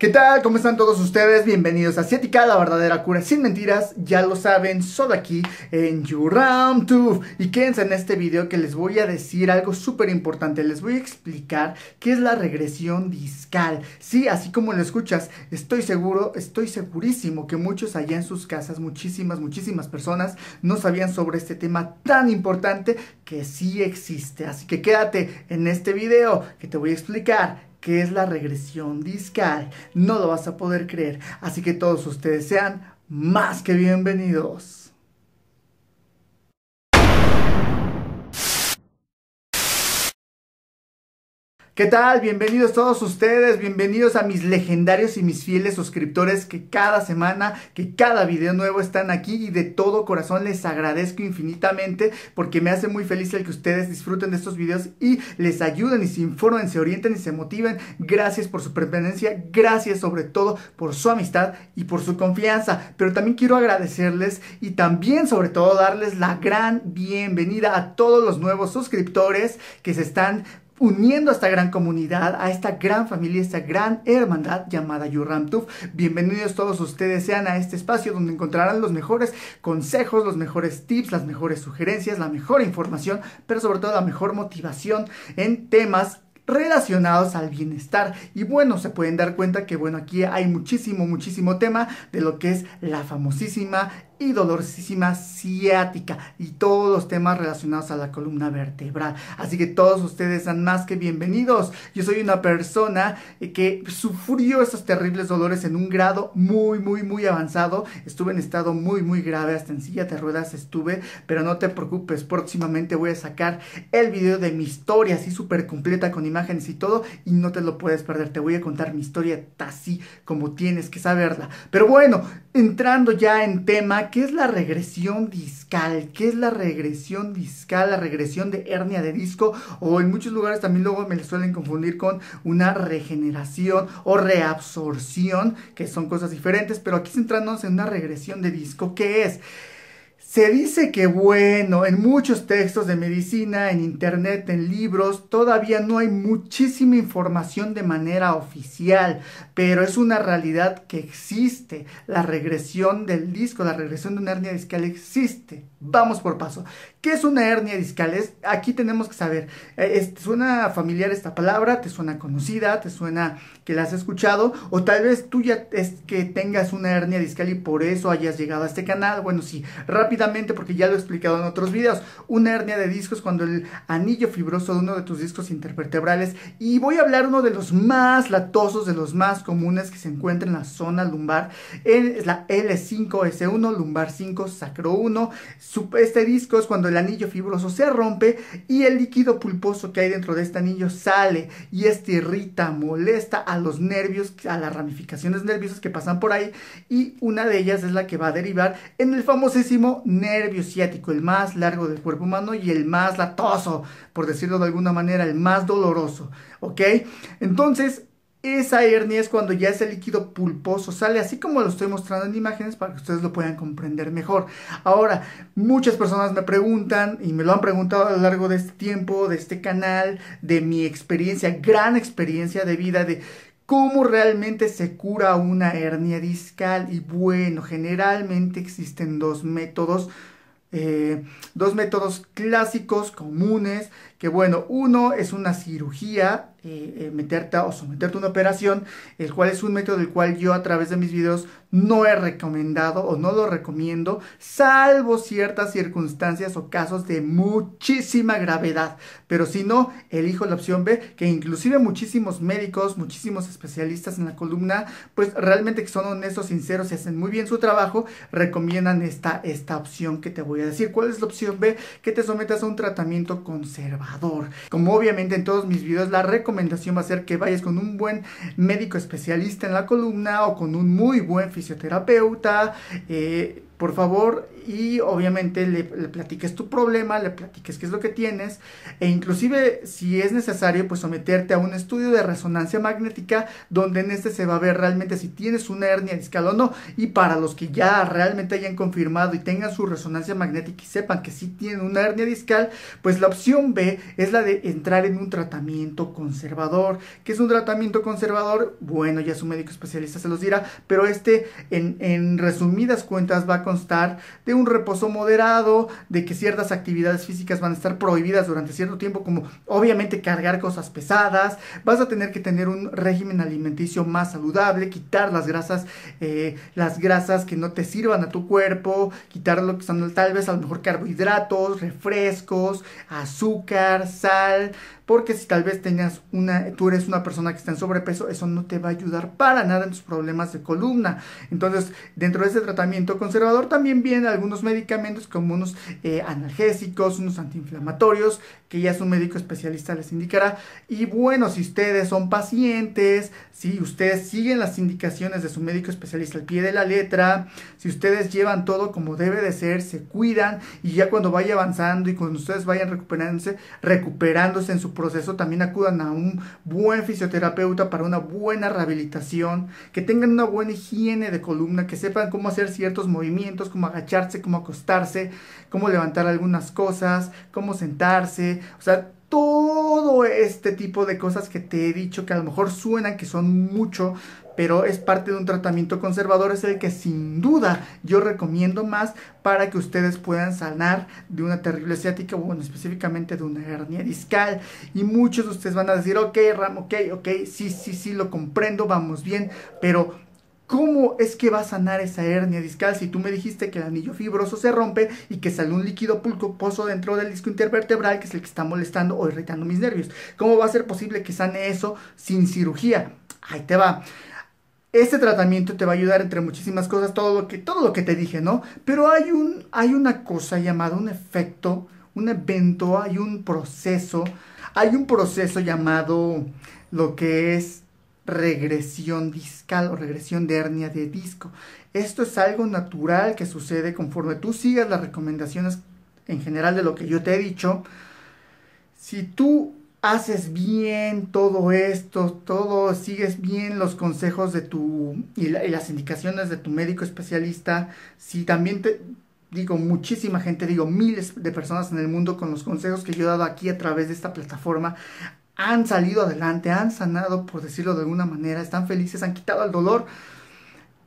¿Qué tal? ¿Cómo están todos ustedes? Bienvenidos a Asiática, la verdadera cura sin mentiras. Ya lo saben, solo aquí en Tooth. Y quédense en este video que les voy a decir algo súper importante. Les voy a explicar qué es la regresión discal. Sí, así como lo escuchas, estoy seguro, estoy segurísimo que muchos allá en sus casas, muchísimas, muchísimas personas no sabían sobre este tema tan importante que sí existe. Así que quédate en este video que te voy a explicar que es la regresión discal. No lo vas a poder creer. Así que todos ustedes sean más que bienvenidos. ¿Qué tal? Bienvenidos todos ustedes, bienvenidos a mis legendarios y mis fieles suscriptores que cada semana, que cada video nuevo están aquí y de todo corazón les agradezco infinitamente porque me hace muy feliz el que ustedes disfruten de estos videos y les ayuden y se informen, se orienten y se motiven. Gracias por su pertenencia, gracias sobre todo por su amistad y por su confianza, pero también quiero agradecerles y también sobre todo darles la gran bienvenida a todos los nuevos suscriptores que se están uniendo a esta gran comunidad, a esta gran familia, esta gran hermandad llamada Yurramtuf. Bienvenidos todos ustedes sean a este espacio donde encontrarán los mejores consejos, los mejores tips, las mejores sugerencias, la mejor información, pero sobre todo la mejor motivación en temas relacionados al bienestar y bueno se pueden dar cuenta que bueno aquí hay muchísimo muchísimo tema de lo que es la famosísima y dolorísima ciática y todos los temas relacionados a la columna vertebral. Así que todos ustedes sean más que bienvenidos. Yo soy una persona que sufrió esos terribles dolores en un grado muy, muy, muy avanzado. Estuve en estado muy, muy grave, hasta en silla de ruedas estuve, pero no te preocupes, próximamente voy a sacar el video de mi historia así súper completa con imágenes y todo y no te lo puedes perder. Te voy a contar mi historia así como tienes que saberla. Pero bueno, entrando ya en tema ¿qué es la regresión discal? ¿Qué es la regresión discal? La regresión de hernia de disco o en muchos lugares también luego me suelen confundir con una regeneración o reabsorción, que son cosas diferentes, pero aquí centrándonos en una regresión de disco, ¿qué es? Se dice que bueno, en muchos textos de medicina, en internet, en libros, todavía no hay muchísima información de manera oficial, pero es una realidad que existe. La regresión del disco, la regresión de una hernia discal existe. Vamos por paso. ¿Qué es una hernia discal? aquí tenemos que saber, eh, ¿te suena familiar esta palabra? ¿Te suena conocida? ¿Te suena que la has escuchado? O tal vez tú ya es que tengas una hernia discal y por eso hayas llegado a este canal. Bueno, sí, rápido porque ya lo he explicado en otros videos. Una hernia de discos cuando el anillo fibroso de uno de tus discos intervertebrales. Y voy a hablar uno de los más latosos, de los más comunes que se encuentra en la zona lumbar. Es la L5S1, lumbar 5, sacro 1. Este disco es cuando el anillo fibroso se rompe y el líquido pulposo que hay dentro de este anillo sale y este irrita, molesta a los nervios, a las ramificaciones nerviosas que pasan por ahí y una de ellas es la que va a derivar en el famosísimo nervio ciático, el más largo del cuerpo humano y el más latoso, por decirlo de alguna manera, el más doloroso, ¿ok? Entonces, esa hernia es cuando ya ese líquido pulposo sale, así como lo estoy mostrando en imágenes para que ustedes lo puedan comprender mejor. Ahora, muchas personas me preguntan y me lo han preguntado a lo largo de este tiempo, de este canal, de mi experiencia, gran experiencia de vida, de cómo realmente se cura una hernia discal. Y bueno, generalmente existen dos métodos. Eh, dos métodos clásicos comunes que bueno, uno es una cirugía, eh, eh, meterte o someterte a una operación, el cual es un método del cual yo a través de mis videos no he recomendado o no lo recomiendo, salvo ciertas circunstancias o casos de muchísima gravedad. Pero si no, elijo la opción B, que inclusive muchísimos médicos, muchísimos especialistas en la columna, pues realmente que son honestos, sinceros y hacen muy bien su trabajo, recomiendan esta, esta opción que te voy a decir. ¿Cuál es la opción B? Que te sometas a un tratamiento conservador. Como obviamente en todos mis videos, la recomendación va a ser que vayas con un buen médico especialista en la columna o con un muy buen fisioterapeuta. Eh, por favor, y obviamente le, platiques tu problema, le platiques qué es lo que tienes, e inclusive si es necesario, pues someterte a un estudio de resonancia magnética, donde en este se va a ver realmente si tienes una hernia discal o no, y para los que ya realmente hayan confirmado y tengan su resonancia magnética y sepan que sí tienen una hernia discal, pues la opción B es la de entrar en un tratamiento conservador, ¿Qué es un tratamiento conservador, bueno, ya su médico especialista se los dirá, pero este en, en resumidas cuentas va a constar de un reposo moderado, de que ciertas actividades físicas van a estar prohibidas durante cierto tiempo, como obviamente cargar cosas pesadas, vas a tener que tener un régimen alimenticio más saludable, quitar las grasas, eh, las grasas que no te sirvan a tu cuerpo, quitar lo que tal vez a lo mejor carbohidratos, refrescos, azúcar, sal, porque si tal vez tengas una, tú eres una persona que está en sobrepeso, eso no te va a ayudar para nada en tus problemas de columna. Entonces, dentro de ese tratamiento conservador también vienen algunos medicamentos como unos eh, analgésicos, unos antiinflamatorios, que ya su médico especialista les indicará. Y bueno, si ustedes son pacientes, si ustedes siguen las indicaciones de su médico especialista al pie de la letra, si ustedes llevan todo como debe de ser, se cuidan y ya cuando vaya avanzando y cuando ustedes vayan recuperándose, recuperándose en su proceso también acudan a un buen fisioterapeuta para una buena rehabilitación, que tengan una buena higiene de columna, que sepan cómo hacer ciertos movimientos, cómo agacharse, cómo acostarse, cómo levantar algunas cosas, cómo sentarse, o sea, todo este tipo de cosas que te he dicho que a lo mejor suenan que son mucho, pero es parte de un tratamiento conservador, es el que sin duda yo recomiendo más para que ustedes puedan sanar de una terrible ciática, bueno, específicamente de una hernia discal. Y muchos de ustedes van a decir, ok, Ram, ok, ok, sí, sí, sí, lo comprendo, vamos bien, pero ¿Cómo es que va a sanar esa hernia discal si tú me dijiste que el anillo fibroso se rompe y que sale un líquido pulcoposo dentro del disco intervertebral que es el que está molestando o irritando mis nervios? ¿Cómo va a ser posible que sane eso sin cirugía? Ahí te va. Este tratamiento te va a ayudar entre muchísimas cosas, todo lo que, todo lo que te dije, ¿no? Pero hay, un, hay una cosa llamada un efecto, un evento, hay un proceso, hay un proceso llamado lo que es regresión discal o regresión de hernia de disco. Esto es algo natural que sucede conforme tú sigas las recomendaciones en general de lo que yo te he dicho. Si tú haces bien todo esto, todo, sigues bien los consejos de tu y, las indicaciones de tu médico especialista, si también te digo muchísima gente, digo miles de personas en el mundo con los consejos que yo he dado aquí a través de esta plataforma han salido adelante, han sanado, por decirlo de alguna manera, están felices, han quitado el dolor.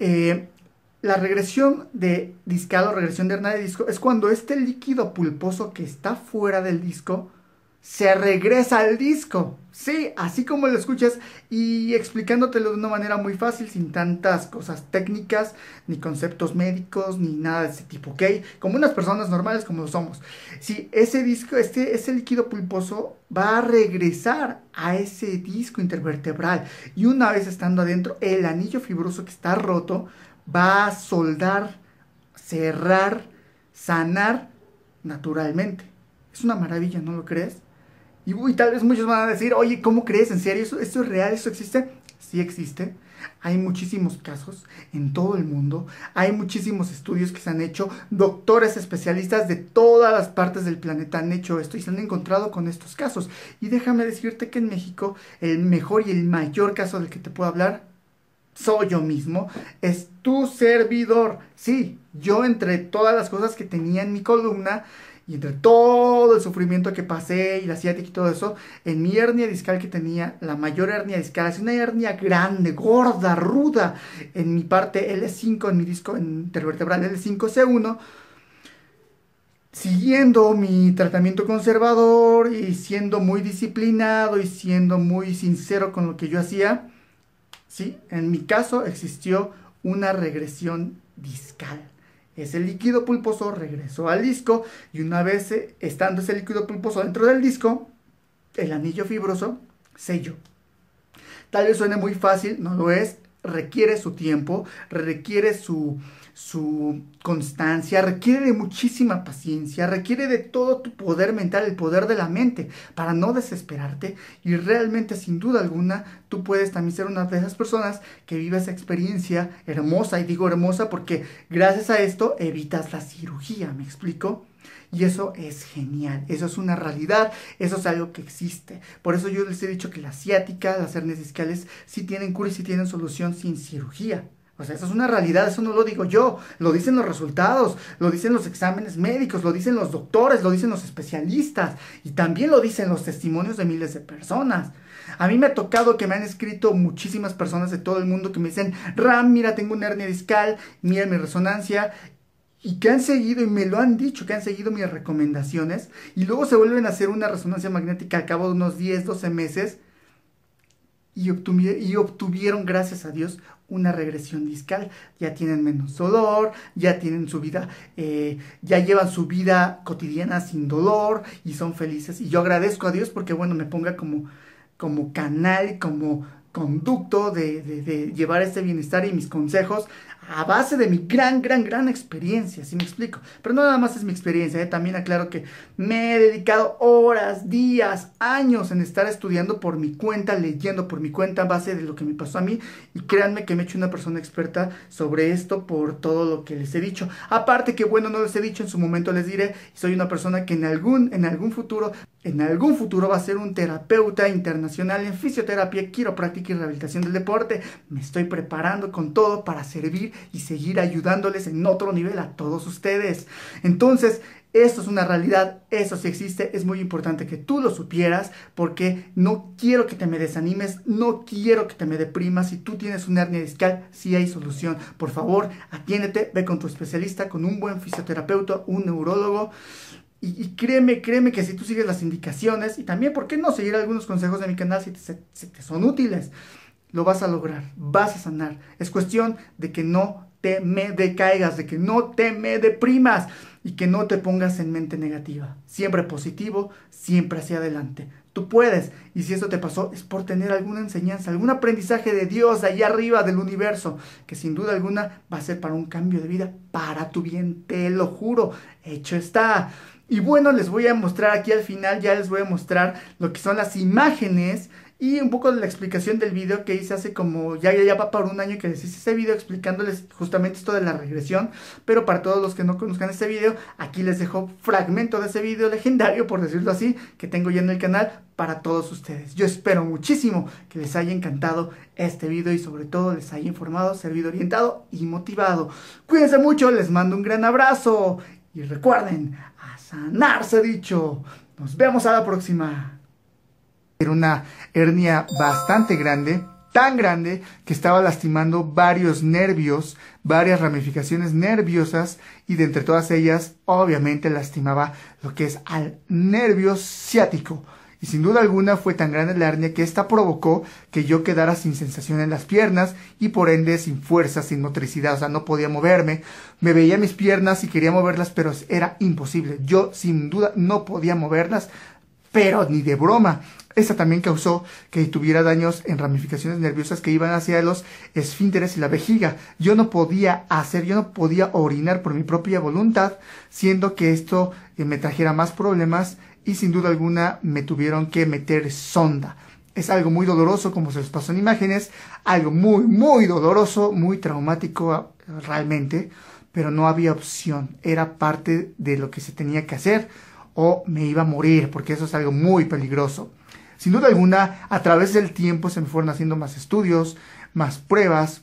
Eh, la regresión de discal o regresión de hernia de disco es cuando este líquido pulposo que está fuera del disco se regresa al disco. Sí, así como lo escuchas y explicándotelo de una manera muy fácil, sin tantas cosas técnicas, ni conceptos médicos, ni nada de ese tipo, ¿ok? Como unas personas normales como lo somos. Si sí, ese disco, este, ese líquido pulposo va a regresar a ese disco intervertebral y una vez estando adentro, el anillo fibroso que está roto va a soldar, cerrar, sanar naturalmente. Es una maravilla, ¿no lo crees? Y, tal vez muchos van a decir, oye, ¿cómo crees? ¿En serio? ¿Esto, ¿Esto es real? ¿Esto existe? Sí existe. Hay muchísimos casos en todo el mundo. Hay muchísimos estudios que se han hecho. Doctores especialistas de todas las partes del planeta han hecho esto y se han encontrado con estos casos. Y déjame decirte que en México el mejor y el mayor caso del que te puedo hablar soy yo mismo, es tu servidor. Sí, yo entre todas las cosas que tenía en mi columna, y entre todo el sufrimiento que pasé y la ciática y todo eso, en mi hernia discal que tenía, la mayor hernia discal, es una hernia grande, gorda, ruda, en mi parte L5, en mi disco intervertebral L5C1, siguiendo mi tratamiento conservador y siendo muy disciplinado y siendo muy sincero con lo que yo hacía, ¿sí? en mi caso existió una regresión discal. Ese líquido pulposo regresó al disco y una vez eh, estando ese líquido pulposo dentro del disco, el anillo fibroso selló. Tal vez suene muy fácil, no lo es, requiere su tiempo, requiere su, su constancia, requiere de muchísima paciencia, requiere de todo tu poder mental, el poder de la mente, para no desesperarte y realmente sin duda alguna tú puedes también ser una de esas personas que vive esa experiencia hermosa, y digo hermosa porque gracias a esto evitas la cirugía, ¿me explico? Y eso es genial, eso es una realidad, eso es algo que existe. Por eso yo les he dicho que la asiática, las hernias discales, sí tienen cura y sí tienen solución sin cirugía. Pues eso es una realidad, eso no lo digo yo, lo dicen los resultados, lo dicen los exámenes médicos, lo dicen los doctores, lo dicen los especialistas y también lo dicen los testimonios de miles de personas. A mí me ha tocado que me han escrito muchísimas personas de todo el mundo que me dicen, Ram, mira, tengo una hernia discal, mira mi resonancia y que han seguido y me lo han dicho, que han seguido mis recomendaciones y luego se vuelven a hacer una resonancia magnética al cabo de unos 10, 12 meses y, obtuvieron, gracias a Dios, una regresión discal. Ya tienen menos dolor, ya tienen su vida, eh, ya llevan su vida cotidiana sin dolor y son felices. Y yo agradezco a Dios porque, bueno, me ponga como, como canal, como conducto de, de llevar este bienestar y mis consejos a base de mi gran, gran, gran experiencia, si me explico. Pero no nada más es mi experiencia, eh, también aclaro que me he dedicado horas, días, años en estar estudiando por mi cuenta, leyendo por mi cuenta, a base de lo que me pasó a mí. Y créanme que me he hecho una persona experta sobre esto por todo lo que les he dicho. Aparte que, bueno, no les he dicho, en su momento les diré, soy una persona que en algún, en algún futuro en algún futuro va a ser un terapeuta internacional en fisioterapia, quiropráctica y rehabilitación del deporte. Me estoy preparando con todo para servir y seguir ayudándoles en otro nivel a todos ustedes. Entonces, eso es una realidad, eso sí existe, es muy importante que tú lo supieras porque no quiero que te me desanimes, no quiero que te me deprimas. Si tú tienes una hernia discal, sí hay solución. Por favor, atiéndete, ve con tu especialista, con un buen fisioterapeuta, un neurólogo. Y, créeme, créeme que si tú sigues las indicaciones y también, ¿por qué no seguir algunos consejos de mi canal si te son útiles? lo vas a lograr, vas a sanar. Es cuestión de que no te me decaigas, de que no te me deprimas y que no te pongas en mente negativa. Siempre positivo, siempre hacia adelante. Tú puedes, y si eso te pasó es por tener alguna enseñanza, algún aprendizaje de Dios allá arriba del universo, que sin duda alguna va a ser para un cambio de vida, para tu bien, te lo juro, hecho está. Y bueno, les voy a mostrar aquí al final, ya les voy a mostrar lo que son las imágenes y un poco de la explicación del video que hice hace como, ya, ya va para un año que les hice ese video explicándoles justamente esto de la regresión. Pero para todos los que no conozcan este video, aquí les dejo fragmento de ese video legendario, por decirlo así, que tengo ya en el canal para todos ustedes. Yo espero muchísimo que les haya encantado este video y sobre todo les haya informado, servido orientado y motivado. Cuídense mucho, les mando un gran abrazo y recuerden, a sanarse dicho. Nos vemos a la próxima era una hernia bastante grande, tan grande que estaba lastimando varios nervios, varias ramificaciones nerviosas y de entre todas ellas obviamente lastimaba lo que es al nervio ciático. Y sin duda alguna fue tan grande la hernia que esta provocó que yo quedara sin sensación en las piernas y por ende sin fuerza, sin motricidad, o sea, no podía moverme. Me veía mis piernas y quería moverlas, pero era imposible. Yo sin duda no podía moverlas, pero ni de broma. Esta también causó que tuviera daños en ramificaciones nerviosas que iban hacia los esfínteres y la vejiga. Yo no podía hacer, yo no podía orinar por mi propia voluntad, siendo que esto eh, me trajera más problemas y sin duda alguna me tuvieron que meter sonda. Es algo muy doloroso, como se les pasó en imágenes, algo muy, muy doloroso, muy traumático ah, realmente, pero no había opción, era parte de lo que se tenía que hacer o me iba a morir, porque eso es algo muy peligroso. Sin duda alguna, a través del tiempo se me fueron haciendo más estudios, más pruebas,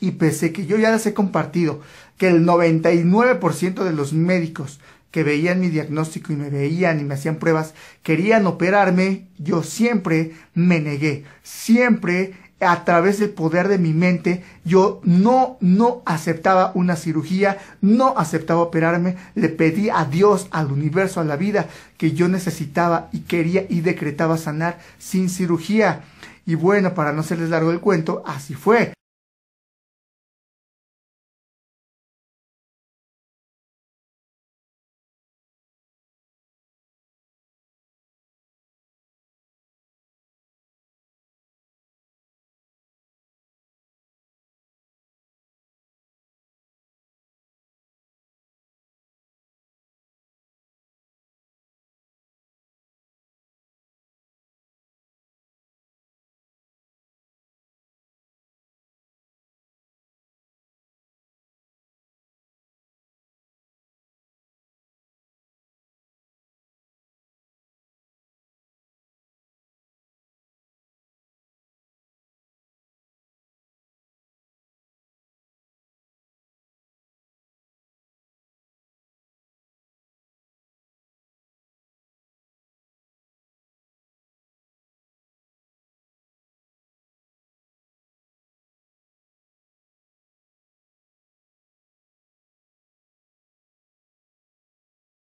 y pese que yo ya les he compartido que el 99% de los médicos que veían mi diagnóstico y me veían y me hacían pruebas, querían operarme, yo siempre me negué, siempre a través del poder de mi mente, yo no, no aceptaba una cirugía, no aceptaba operarme, le pedí a Dios, al universo, a la vida, que yo necesitaba y quería y decretaba sanar sin cirugía. Y bueno, para no serles largo el cuento, así fue.